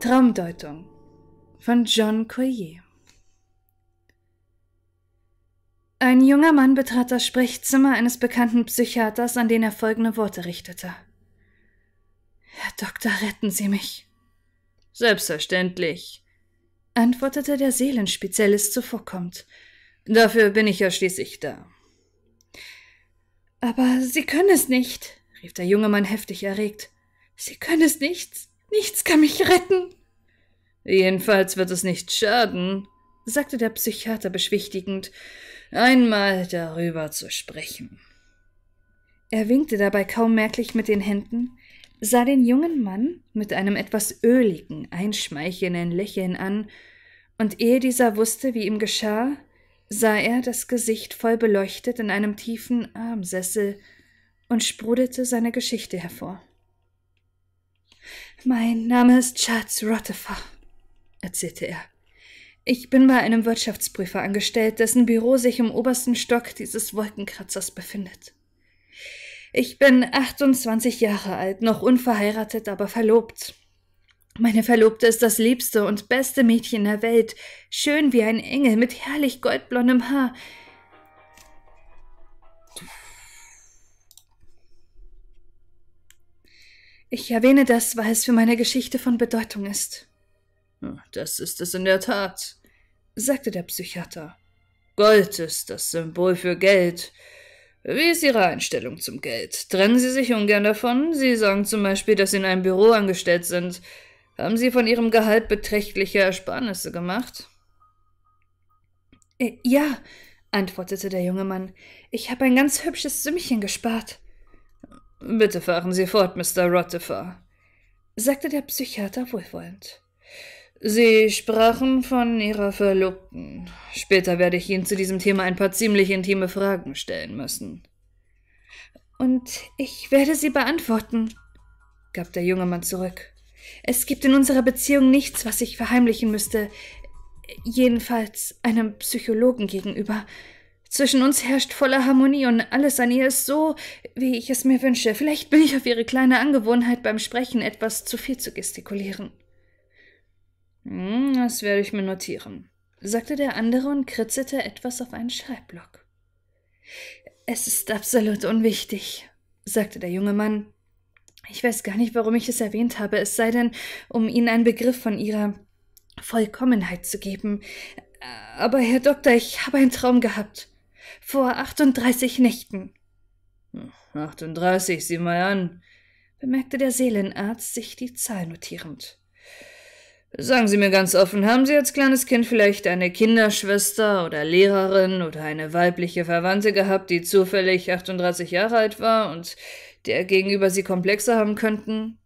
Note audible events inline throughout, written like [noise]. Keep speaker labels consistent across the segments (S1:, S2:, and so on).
S1: Traumdeutung von John Collier. Ein junger Mann betrat das Sprechzimmer eines bekannten Psychiaters, an den er folgende Worte richtete. Herr Doktor, retten Sie mich. Selbstverständlich, antwortete der Seelenspezialist zuvorkommend. Dafür bin ich ja schließlich da. Aber Sie können es nicht, rief der junge Mann heftig erregt. Sie können es nicht. Nichts kann mich retten. Jedenfalls wird es nicht schaden, sagte der Psychiater beschwichtigend, einmal darüber zu sprechen. Er winkte dabei kaum merklich mit den Händen, sah den jungen Mann mit einem etwas öligen, einschmeichelnden Lächeln an, und ehe dieser wusste, wie ihm geschah, sah er das Gesicht voll beleuchtet in einem tiefen Armsessel und sprudelte seine Geschichte hervor. Mein Name ist Charles Rottefer, erzählte er. Ich bin bei einem Wirtschaftsprüfer angestellt, dessen Büro sich im obersten Stock dieses Wolkenkratzers befindet. Ich bin 28 Jahre alt, noch unverheiratet, aber verlobt. Meine Verlobte ist das liebste und beste Mädchen der Welt, schön wie ein Engel mit herrlich goldblondem Haar. Ich erwähne das, weil es für meine Geschichte von Bedeutung ist. Das ist es in der Tat, sagte der Psychiater. Gold ist das Symbol für Geld, wie ist Ihre Einstellung zum Geld? Trennen Sie sich ungern davon? Sie sagen zum Beispiel, dass Sie in einem Büro angestellt sind. Haben Sie von Ihrem Gehalt beträchtliche Ersparnisse gemacht? Äh, ja, antwortete der junge Mann. Ich habe ein ganz hübsches Sümmchen gespart. Bitte fahren Sie fort, Mr. Rottefer, sagte der Psychiater wohlwollend. Sie sprachen von Ihrer Verlobten. Später werde ich Ihnen zu diesem Thema ein paar ziemlich intime Fragen stellen müssen. Und ich werde sie beantworten, gab der junge Mann zurück. Es gibt in unserer Beziehung nichts, was ich verheimlichen müsste, jedenfalls einem Psychologen gegenüber. Zwischen uns herrscht volle Harmonie und alles an ihr ist so, wie ich es mir wünsche. Vielleicht bin ich auf ihre kleine Angewohnheit beim Sprechen etwas zu viel zu gestikulieren. Hm, das werde ich mir notieren, sagte der andere und kritzelte etwas auf einen Schreibblock. Es ist absolut unwichtig, sagte der junge Mann. Ich weiß gar nicht, warum ich es erwähnt habe, es sei denn, um Ihnen einen Begriff von Ihrer Vollkommenheit zu geben. Aber, Herr Doktor, ich habe einen Traum gehabt. Vor 38 Nächten. 38, sieh mal an, bemerkte der Seelenarzt, sich die Zahl notierend. Sagen Sie mir ganz offen, haben Sie als kleines Kind vielleicht eine Kinderschwester oder Lehrerin oder eine weibliche Verwandte gehabt, die zufällig 38 Jahre alt war und der gegenüber Sie Komplexe haben könnten?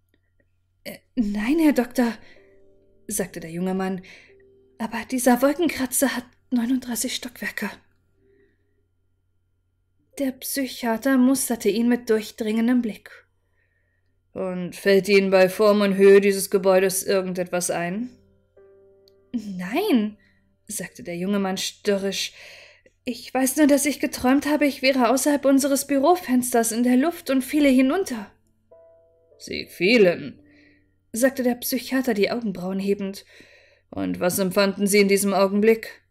S1: Äh, nein, Herr Doktor, sagte der junge Mann, aber dieser Wolkenkratzer hat 39 Stockwerke. Der Psychiater musterte ihn mit durchdringendem Blick. Und fällt Ihnen bei Form und Höhe dieses Gebäudes irgendetwas ein? Nein, sagte der junge Mann störrisch. Ich weiß nur, dass ich geträumt habe, ich wäre außerhalb unseres Bürofensters in der Luft und fiele hinunter. Sie fielen, sagte der Psychiater die Augenbrauen hebend. Und was empfanden Sie in diesem Augenblick?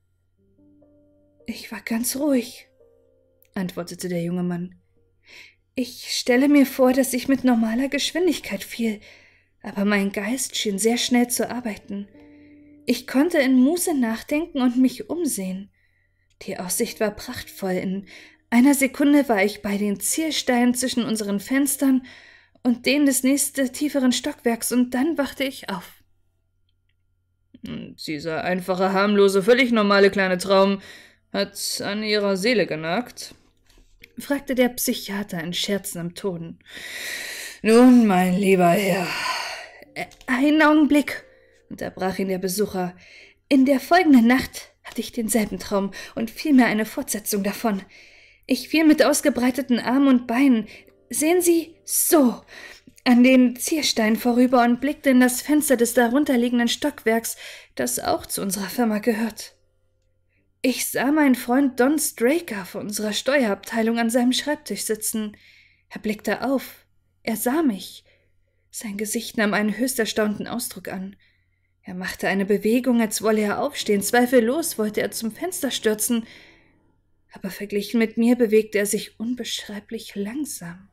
S1: Ich war ganz ruhig, antwortete der junge Mann. Ich stelle mir vor, dass ich mit normaler Geschwindigkeit fiel, aber mein Geist schien sehr schnell zu arbeiten. Ich konnte in Muße nachdenken und mich umsehen. Die Aussicht war prachtvoll. In einer Sekunde war ich bei den Zielsteinen zwischen unseren Fenstern und denen des nächsten tieferen Stockwerks, und dann wachte ich auf. Hm, dieser einfache, harmlose, völlig normale kleine Traum hat an ihrer Seele genagt, fragte der Psychiater in scherzendem Ton. Nun, mein lieber Herr. Einen Augenblick, unterbrach ihn der Besucher. In der folgenden Nacht hatte ich denselben Traum und vielmehr eine Fortsetzung davon. Ich fiel mit ausgebreiteten Armen und Beinen, sehen Sie, so, an den Zierstein vorüber und blickte in das Fenster des darunterliegenden Stockwerks, das auch zu unserer Firma gehört. Ich sah meinen Freund Don Straker von unserer Steuerabteilung an seinem Schreibtisch sitzen. Er blickte auf. Er sah mich. Sein Gesicht nahm einen höchst erstaunten Ausdruck an. Er machte eine Bewegung, als wolle er aufstehen. Zweifellos wollte er zum Fenster stürzen. Aber verglichen mit mir bewegte er sich unbeschreiblich langsam.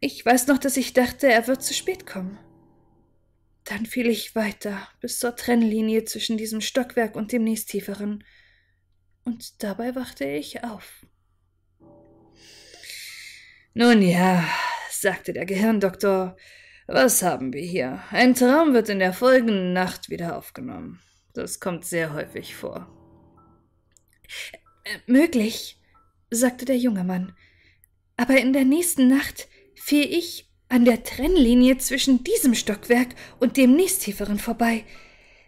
S1: Ich weiß noch, dass ich dachte, er wird zu spät kommen. Dann fiel ich weiter bis zur Trennlinie zwischen diesem Stockwerk und dem nächsttieferen. Und dabei wachte ich auf. Nun ja, sagte der Gehirndoktor, was haben wir hier? Ein Traum wird in der folgenden Nacht wieder aufgenommen. Das kommt sehr häufig vor. Äh, äh möglich, sagte der junge Mann. Aber in der nächsten Nacht fiel ich an der Trennlinie zwischen diesem Stockwerk und dem nächsttieferen vorbei.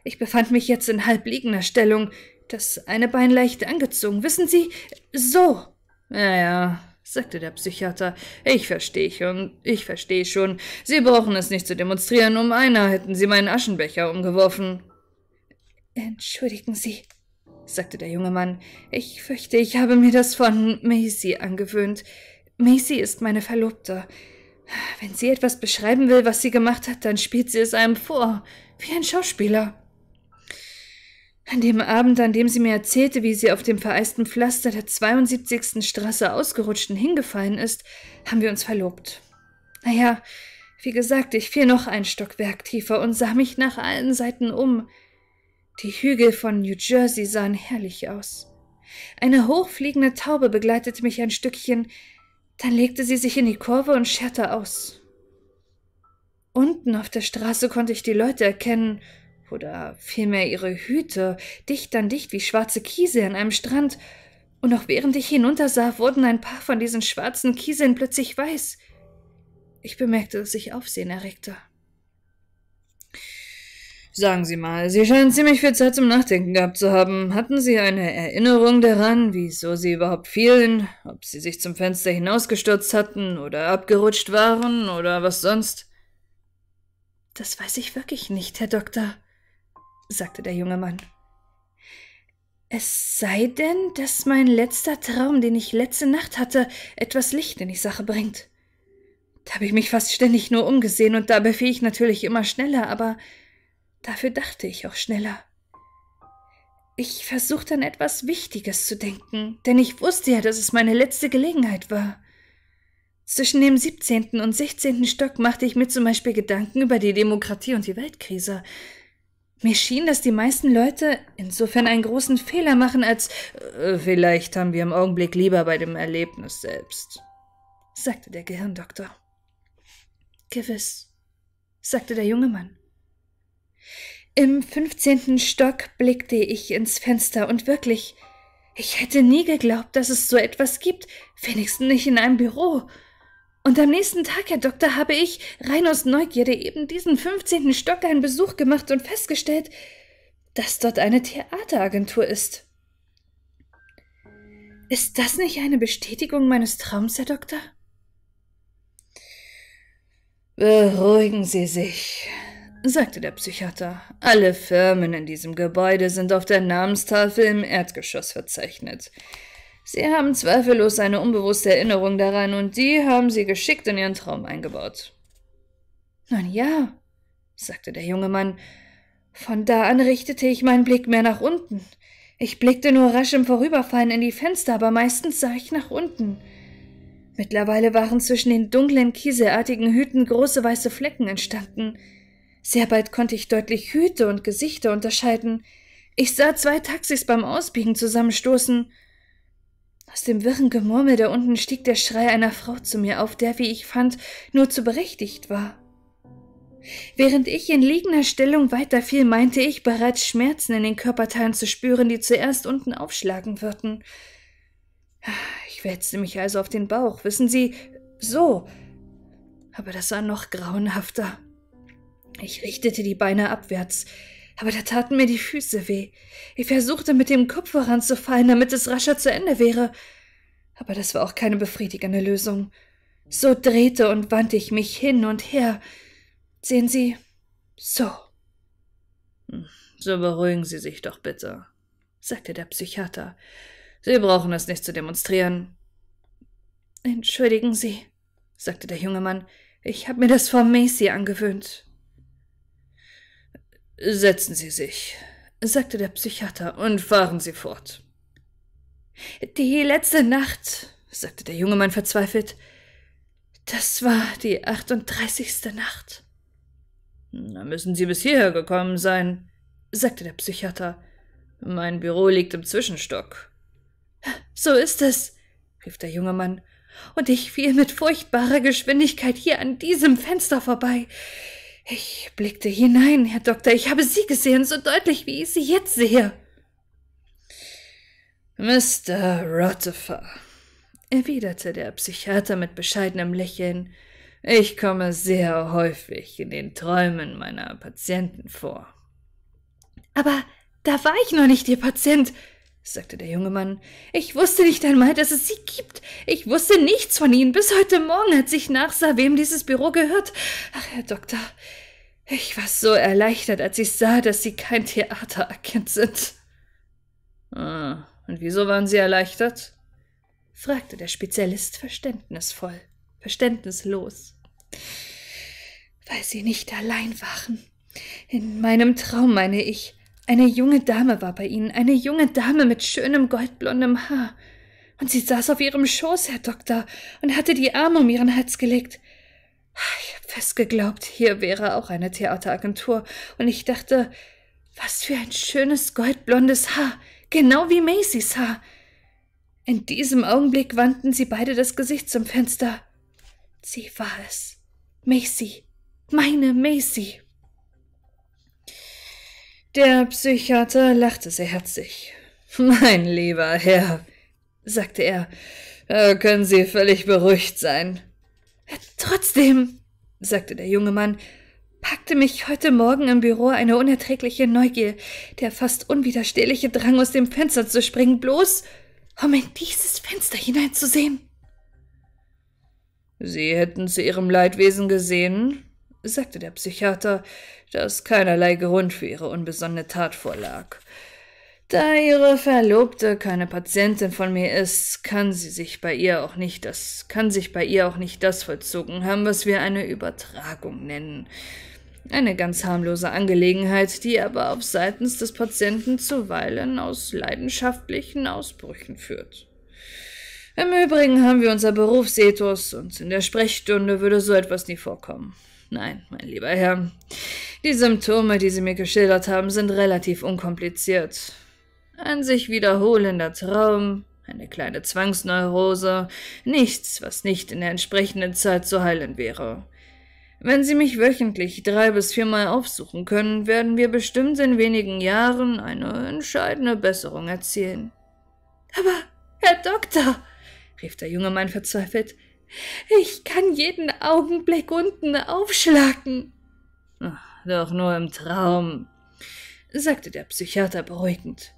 S1: Ich befand mich jetzt in halbliegender Stellung, das eine Bein leicht angezogen, wissen Sie, so. Ja, ja, sagte der Psychiater. Ich verstehe schon, ich verstehe schon. Sie brauchen es nicht zu demonstrieren. Um einer hätten Sie meinen Aschenbecher umgeworfen. Entschuldigen Sie, sagte der junge Mann. Ich fürchte, ich habe mir das von Macy angewöhnt. Macy ist meine Verlobte. Wenn sie etwas beschreiben will, was sie gemacht hat, dann spielt sie es einem vor, wie ein Schauspieler. An dem Abend, an dem sie mir erzählte, wie sie auf dem vereisten Pflaster der 72. Straße ausgerutscht und hingefallen ist, haben wir uns verlobt. Naja, wie gesagt, ich fiel noch ein Stockwerk tiefer und sah mich nach allen Seiten um. Die Hügel von New Jersey sahen herrlich aus. Eine hochfliegende Taube begleitete mich ein Stückchen, dann legte sie sich in die Kurve und scherte aus. Unten auf der Straße konnte ich die Leute erkennen, oder vielmehr ihre Hüte, dicht an dicht wie schwarze Kiese an einem Strand, und auch während ich hinuntersah, wurden ein paar von diesen schwarzen Kieseln plötzlich weiß. Ich bemerkte, dass ich Aufsehen erregte. Sagen Sie mal, Sie scheinen ziemlich viel Zeit zum Nachdenken gehabt zu haben. Hatten Sie eine Erinnerung daran, wieso Sie überhaupt fielen, ob Sie sich zum Fenster hinausgestürzt hatten oder abgerutscht waren oder was sonst? Das weiß ich wirklich nicht, Herr Doktor, sagte der junge Mann. Es sei denn, dass mein letzter Traum, den ich letzte Nacht hatte, etwas Licht in die Sache bringt. Da habe ich mich fast ständig nur umgesehen und dabei fiel ich natürlich immer schneller, aber Dafür dachte ich auch schneller. Ich versuchte an etwas Wichtiges zu denken, denn ich wusste ja, dass es meine letzte Gelegenheit war. Zwischen dem 17. und 16. Stock machte ich mir zum Beispiel Gedanken über die Demokratie und die Weltkrise. Mir schien, dass die meisten Leute insofern einen großen Fehler machen, als äh, vielleicht haben wir im Augenblick lieber bei dem Erlebnis selbst, sagte der Gehirndoktor. Gewiss, sagte der junge Mann. Im 15. Stock blickte ich ins Fenster und wirklich, ich hätte nie geglaubt, dass es so etwas gibt, wenigstens nicht in einem Büro. Und am nächsten Tag, Herr Doktor, habe ich rein aus Neugierde eben diesen 15. Stock einen Besuch gemacht und festgestellt, dass dort eine Theateragentur ist. Ist das nicht eine Bestätigung meines Traums, Herr Doktor? Beruhigen Sie sich, sagte der Psychiater, alle Firmen in diesem Gebäude sind auf der Namenstafel im Erdgeschoss verzeichnet. Sie haben zweifellos eine unbewusste Erinnerung daran und die haben Sie geschickt in Ihren Traum eingebaut. Nun ja, sagte der junge Mann. Von da an richtete ich meinen Blick mehr nach unten. Ich blickte nur rasch im Vorüberfallen in die Fenster, aber meistens sah ich nach unten. Mittlerweile waren zwischen den dunklen, kieselartigen Hüten große weiße Flecken entstanden. Sehr bald konnte ich deutlich Hüte und Gesichter unterscheiden. Ich sah zwei Taxis beim Ausbiegen zusammenstoßen. Aus dem wirren Gemurmel da unten stieg der Schrei einer Frau zu mir auf, der, wie ich fand, nur zu berechtigt war. Während ich in liegender Stellung weiterfiel, meinte ich bereits Schmerzen in den Körperteilen zu spüren, die zuerst unten aufschlagen würden. Ich wälzte mich also auf den Bauch, wissen Sie, so. Aber das war noch grauenhafter. Ich richtete die Beine abwärts, aber da taten mir die Füße weh. Ich versuchte mit dem Kopf voranzufallen, damit es rascher zu Ende wäre. Aber das war auch keine befriedigende Lösung. So drehte und wandte ich mich hin und her. Sehen Sie, so. Hm, so beruhigen Sie sich doch bitte, sagte der Psychiater. Sie brauchen es nicht zu demonstrieren. Entschuldigen Sie, sagte der junge Mann, ich habe mir das vom Macy angewöhnt. Setzen Sie sich, sagte der Psychiater, und fahren Sie fort. Die letzte Nacht, sagte der junge Mann verzweifelt, das war die 38. Nacht. Da müssen Sie bis hierher gekommen sein, sagte der Psychiater. Mein Büro liegt im Zwischenstock. So ist es, rief der junge Mann, und ich fiel mit furchtbarer Geschwindigkeit hier an diesem Fenster vorbei. Ich blickte hinein, Herr Doktor, ich habe Sie gesehen, so deutlich, wie ich Sie jetzt sehe. Mr. Rutherford, erwiderte der Psychiater mit bescheidenem Lächeln, ich komme sehr häufig in den Träumen meiner Patienten vor. Aber da war ich noch nicht Ihr Patient, sagte der junge Mann. Ich wusste nicht einmal, dass es sie gibt. Ich wusste nichts von ihnen bis heute Morgen, als ich nachsah, wem dieses Büro gehört. Ach, Herr Doktor, ich war so erleichtert, als ich sah, dass Sie kein Theateragent sind. Ah, und wieso waren Sie erleichtert? fragte der Spezialist verständnisvoll, verständnislos. Weil Sie nicht allein waren. In meinem Traum, meine ich, eine junge Dame war bei Ihnen, eine junge Dame mit schönem goldblondem Haar. Und sie saß auf Ihrem Schoß, Herr Doktor, und hatte die Arme um Ihren Hals gelegt. Ich habe fest geglaubt, hier wäre auch eine Theateragentur, und ich dachte, was für ein schönes goldblondes Haar, genau wie Macy's Haar. In diesem Augenblick wandten sie beide das Gesicht zum Fenster. Sie war es. Macy. Meine Macy. Der Psychiater lachte sehr herzlich. [laughs] Mein lieber Herr, sagte er, äh, können Sie völlig beruhigt sein. Trotzdem, sagte der junge Mann, packte mich heute Morgen im Büro eine unerträgliche Neugier, der fast unwiderstehliche Drang, aus dem Fenster zu springen, bloß um in dieses Fenster hineinzusehen. Sie hätten zu Ihrem Leidwesen gesehen, sagte der Psychiater, dass keinerlei Grund für Ihre unbesonnene Tat vorlag. Da ihre Verlobte keine Patientin von mir ist, kann sie sich bei ihr auch nicht das, kann sich bei ihr auch nicht das vollzogen haben, was wir eine Übertragung nennen. Eine ganz harmlose Angelegenheit, die aber auf seitens des Patienten zuweilen aus leidenschaftlichen Ausbrüchen führt. Im Übrigen haben wir unser Berufsethos und in der Sprechstunde würde so etwas nie vorkommen. Nein, mein lieber Herr. Die Symptome, die Sie mir geschildert haben, sind relativ unkompliziert. Ein sich wiederholender Traum, eine kleine Zwangsneurose, nichts, was nicht in der entsprechenden Zeit zu heilen wäre. Wenn Sie mich wöchentlich drei bis viermal aufsuchen können, werden wir bestimmt in wenigen Jahren eine entscheidende Besserung erzielen. Aber, Herr Doktor, rief der junge Mann verzweifelt, ich kann jeden Augenblick unten aufschlagen. Ach, doch nur im Traum, sagte der Psychiater beruhigend.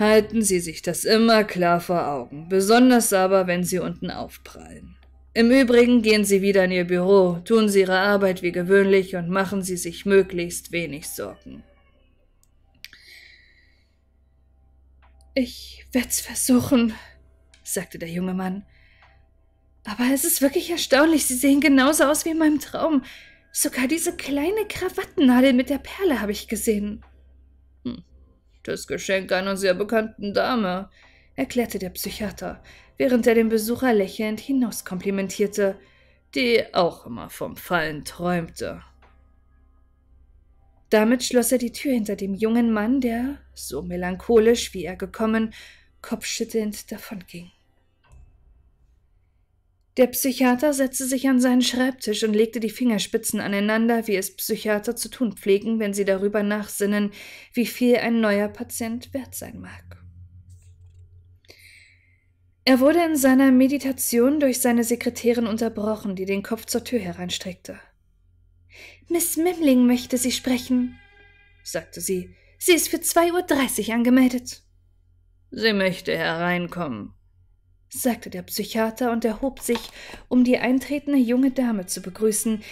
S1: Halten Sie sich das immer klar vor Augen, besonders aber, wenn Sie unten aufprallen. Im Übrigen gehen Sie wieder in Ihr Büro, tun Sie Ihre Arbeit wie gewöhnlich und machen Sie sich möglichst wenig Sorgen. Ich werd's versuchen, sagte der junge Mann. Aber es ist wirklich erstaunlich, Sie sehen genauso aus wie in meinem Traum. Sogar diese kleine Krawattennadel mit der Perle habe ich gesehen. Hm. Das Geschenk einer sehr bekannten Dame, erklärte der Psychiater, während er den Besucher lächelnd hinauskomplimentierte, die auch immer vom Fallen träumte. Damit schloss er die Tür hinter dem jungen Mann, der, so melancholisch wie er gekommen, kopfschüttelnd davonging. Der Psychiater setzte sich an seinen Schreibtisch und legte die Fingerspitzen aneinander, wie es Psychiater zu tun pflegen, wenn sie darüber nachsinnen, wie viel ein neuer Patient wert sein mag. Er wurde in seiner Meditation durch seine Sekretärin unterbrochen, die den Kopf zur Tür hereinstreckte. Miss Mimling möchte Sie sprechen, sagte sie. Sie ist für zwei Uhr dreißig angemeldet. Sie möchte hereinkommen, sagte der Psychiater und erhob sich, um die eintretende junge Dame zu begrüßen,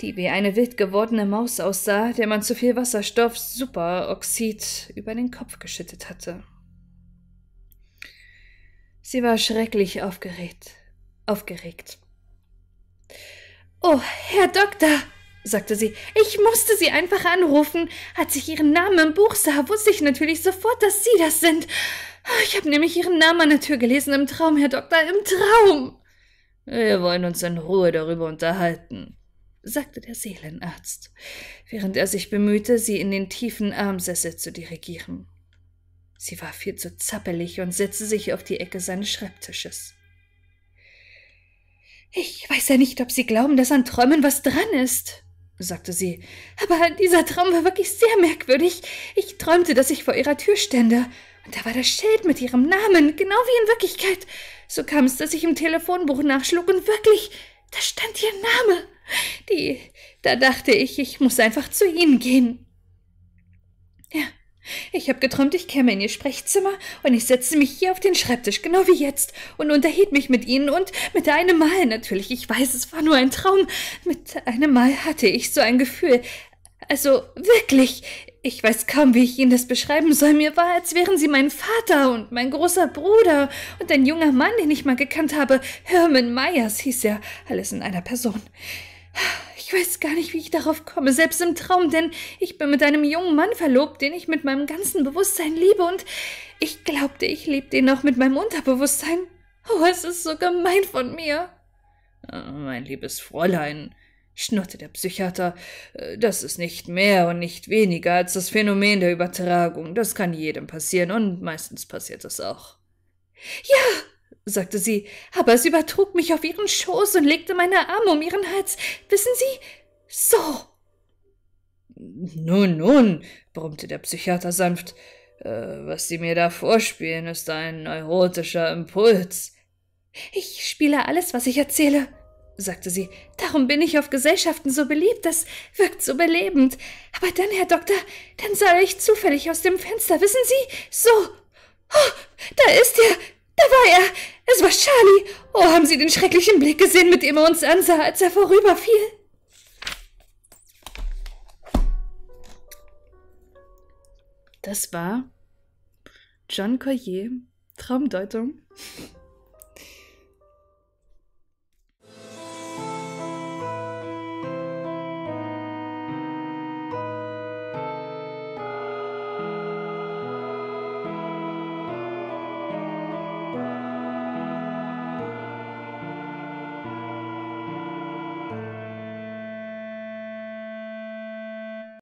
S1: die wie eine wild gewordene Maus aussah, der man zu viel Wasserstoff Superoxid über den Kopf geschüttet hatte. Sie war schrecklich aufgeregt. Aufgeregt. Oh, Herr Doktor, sagte sie, ich musste Sie einfach anrufen. Als ich Ihren Namen im Buch sah, wusste ich natürlich sofort, dass Sie das sind. Ich habe nämlich Ihren Namen an der Tür gelesen im Traum, Herr Doktor, im Traum. Wir wollen uns in Ruhe darüber unterhalten, sagte der Seelenarzt, während er sich bemühte, sie in den tiefen Armsessel zu dirigieren. Sie war viel zu zappelig und setzte sich auf die Ecke seines Schreibtisches. Ich weiß ja nicht, ob Sie glauben, dass an Träumen was dran ist, sagte sie. Aber dieser Traum war wirklich sehr merkwürdig. Ich träumte, dass ich vor ihrer Tür stände. Und da war das Schild mit ihrem Namen, genau wie in Wirklichkeit. So kam es, dass ich im Telefonbuch nachschlug und wirklich, da stand ihr Name. Die, da dachte ich, ich muss einfach zu ihnen gehen. Ich habe geträumt, ich käme in ihr Sprechzimmer und ich setzte mich hier auf den Schreibtisch, genau wie jetzt, und unterhielt mich mit ihnen und mit einem Mal natürlich, ich weiß, es war nur ein Traum, mit einem Mal hatte ich so ein Gefühl. Also wirklich, ich weiß kaum, wie ich Ihnen das beschreiben soll. Mir war, als wären Sie mein Vater und mein großer Bruder und ein junger Mann, den ich mal gekannt habe. Hermann Meyers hieß er, alles in einer Person. Ich weiß gar nicht, wie ich darauf komme, selbst im Traum, denn ich bin mit einem jungen Mann verlobt, den ich mit meinem ganzen Bewusstsein liebe und ich glaubte, ich liebte ihn auch mit meinem Unterbewusstsein. Oh, es ist so gemein von mir. Oh, mein liebes Fräulein, schnurrte der Psychiater, äh, das ist nicht mehr und nicht weniger als das Phänomen der Übertragung. Das kann jedem passieren und meistens passiert es auch. Ja, sagte sie, aber sie übertrug mich auf ihren Schoß und legte meine Arme um ihren Hals. Wissen Sie? So. Nun, nun, brummte der Psychiater sanft, äh, was Sie mir da vorspielen, ist ein neurotischer Impuls. Ich spiele alles, was ich erzähle, sagte sie. Darum bin ich auf Gesellschaften so beliebt, das wirkt so belebend. Aber dann, Herr Doktor, dann sah ich zufällig aus dem Fenster, wissen Sie? So. Oh, da ist er, da war er! Es war Charlie! Oh, haben Sie den schrecklichen Blick gesehen, mit dem er uns ansah, als er vorüberfiel? Das war John Collier, Traumdeutung.